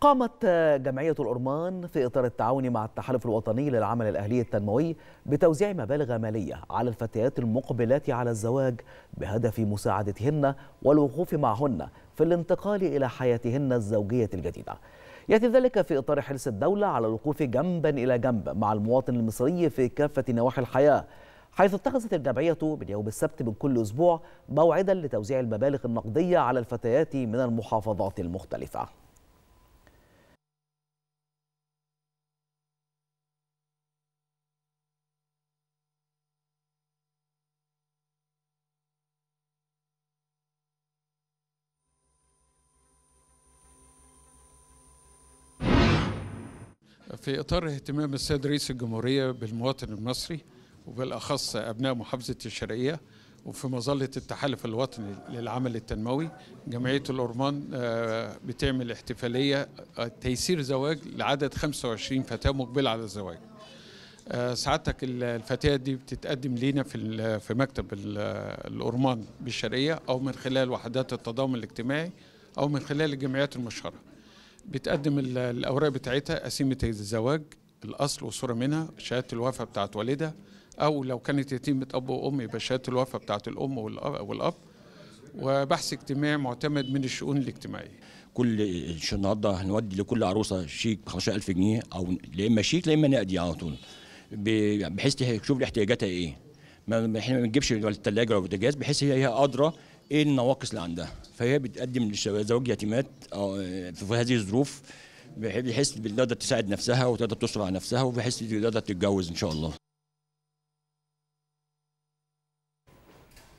قامت جمعية الأرمان في إطار التعاون مع التحالف الوطني للعمل الأهلي التنموي بتوزيع مبالغ مالية على الفتيات المقبلات على الزواج بهدف مساعدتهن والوقوف معهن في الانتقال إلى حياتهن الزوجية الجديدة يأتي ذلك في إطار حرص الدولة على الوقوف جنبا إلى جنب مع المواطن المصري في كافة نواحي الحياة حيث اتخذت الجمعية من يوم السبت من كل أسبوع موعدا لتوزيع المبالغ النقدية على الفتيات من المحافظات المختلفة في إطار اهتمام السيد رئيس الجمهورية بالمواطن المصري وبالأخص أبناء محافظة الشرقية وفي مظلة التحالف الوطني للعمل التنموي جمعية الأورمان آه، بتعمل احتفالية آه، تيسير زواج لعدد 25 فتاة مقبلة على الزواج آه، سعادتك الفتاة دي بتتقدم لينا في في مكتب الأورمان بالشرقية أو من خلال وحدات التضامن الاجتماعي أو من خلال الجمعيات المشهرة بتقدم الاوراق بتاعتها قسيمه الزواج الاصل وصوره منها شهاده الوفاه بتاعت والدها او لو كانت يتيمه اب وام يبقى شهاده الوفاه بتاعت الام والاب وبحث اجتماعي معتمد من الشؤون الاجتماعيه كل النهارده هنودي لكل عروسه شيك ب 15000 جنيه او يا اما شيك يا اما نقدي على طول بحيث تشوف احتياجاتها ايه ما احنا ما بنجيبش الثلاجه ولا البوتاجاز بحيث هي هي قادره ايه النواقص اللي عندها فهي بتقدم لزواج يتيمات آه، في هذه الظروف بحيث تقدر تساعد نفسها وتقدر على نفسها وبحيث تقدر تتجوز ان شاء الله